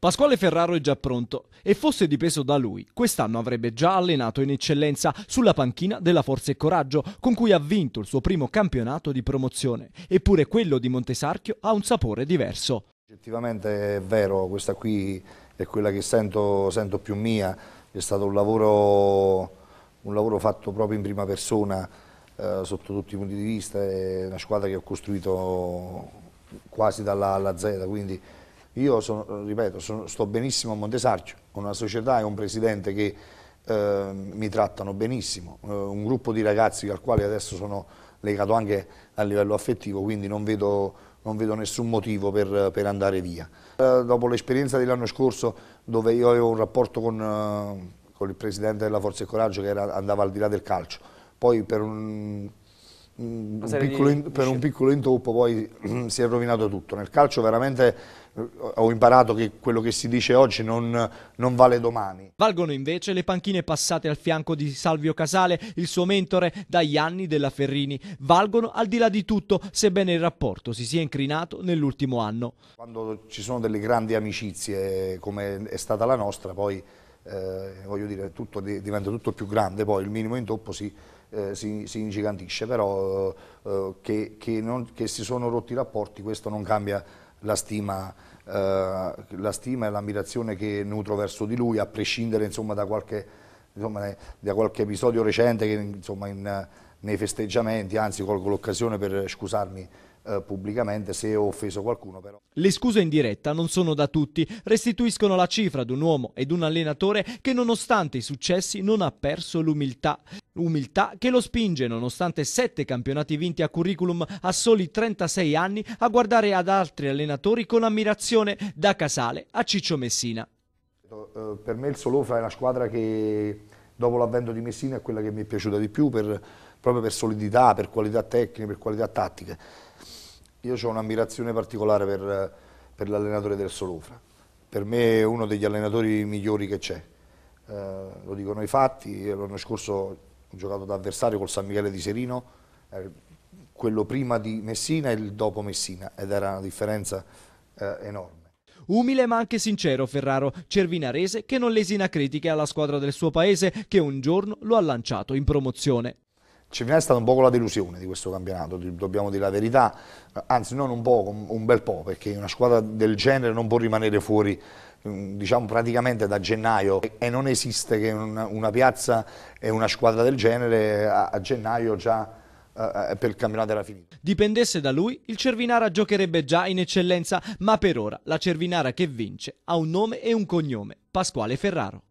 Pasquale Ferraro è già pronto e fosse dipeso da lui, quest'anno avrebbe già allenato in eccellenza sulla panchina della Forza e Coraggio, con cui ha vinto il suo primo campionato di promozione. Eppure quello di Montesarchio ha un sapore diverso. Effettivamente è vero, questa qui è quella che sento, sento più mia, è stato un lavoro, un lavoro fatto proprio in prima persona, eh, sotto tutti i punti di vista, è una squadra che ho costruito quasi dalla A alla Z, quindi io, sono, ripeto, sono, sto benissimo a Montesarchio, con una società e un presidente che eh, mi trattano benissimo, eh, un gruppo di ragazzi al quale adesso sono legato anche a livello affettivo, quindi non vedo, non vedo nessun motivo per, per andare via. Eh, dopo l'esperienza dell'anno scorso, dove io avevo un rapporto con, eh, con il presidente della Forza e Coraggio che era, andava al di là del calcio, poi per un Mm, un piccolo, di... per un piccolo intoppo poi si è rovinato tutto. Nel calcio veramente eh, ho imparato che quello che si dice oggi non, non, vale domani. Valgono invece le panchine passate al fianco di Salvio Casale, il suo mentore, dagli anni della Ferrini. Valgono al di là di tutto, sebbene il rapporto si sia incrinato nell'ultimo anno. Quando ci sono delle grandi amicizie come è stata la nostra, poi eh, voglio dire, tutto, diventa tutto più grande, poi il minimo intoppo si... Sì eh, si, si, ingigantisce, però eh, eh, che, che, non, che, si sono rotti i rapporti questo non cambia la stima, eh, la stima e l'ammirazione che nutro verso di lui, a prescindere insomma, da, qualche, insomma, eh, da, qualche, episodio recente che, insomma, in, nei festeggiamenti, anzi colgo l'occasione per scusarmi eh, pubblicamente se ho offeso qualcuno. Però. Le scuse in diretta non sono da tutti, restituiscono la cifra ad un uomo ed un allenatore che nonostante i successi non ha perso l'umiltà. Umiltà che lo spinge, nonostante sette campionati vinti a curriculum a soli 36 anni, a guardare ad altri allenatori con ammirazione da Casale a Ciccio Messina. Eh, per me il Solofra è una squadra che dopo l'avvento di Messina è quella che mi è piaciuta di più per, proprio per solidità, per qualità tecnica, per qualità tattica. Io ho un'ammirazione particolare per, per l'allenatore del Solofra. Per me è uno degli allenatori migliori che c'è. Eh, lo dicono i fatti, l'anno scorso ho giocato da avversario col San Michele di Serino, eh, quello prima di Messina e il dopo Messina ed era una differenza eh, enorme. Umile ma anche sincero Ferraro, cervinarese che non lesina critiche alla squadra del suo paese che un giorno lo ha lanciato in promozione. Cervinare è stata un po' la delusione di questo campionato, dobbiamo dire la verità, anzi non un po', un bel po', perché una squadra del genere non può rimanere fuori Mm, diciamo praticamente da gennaio e non esiste che una piazza e una squadra del genere a, gennaio già eh, eh, per il campionato era finito. Dipendesse da lui, il Cervinara giocherebbe già in eccellenza, ma per ora la Cervinara che vince ha un nome e un cognome, Pasquale Ferraro.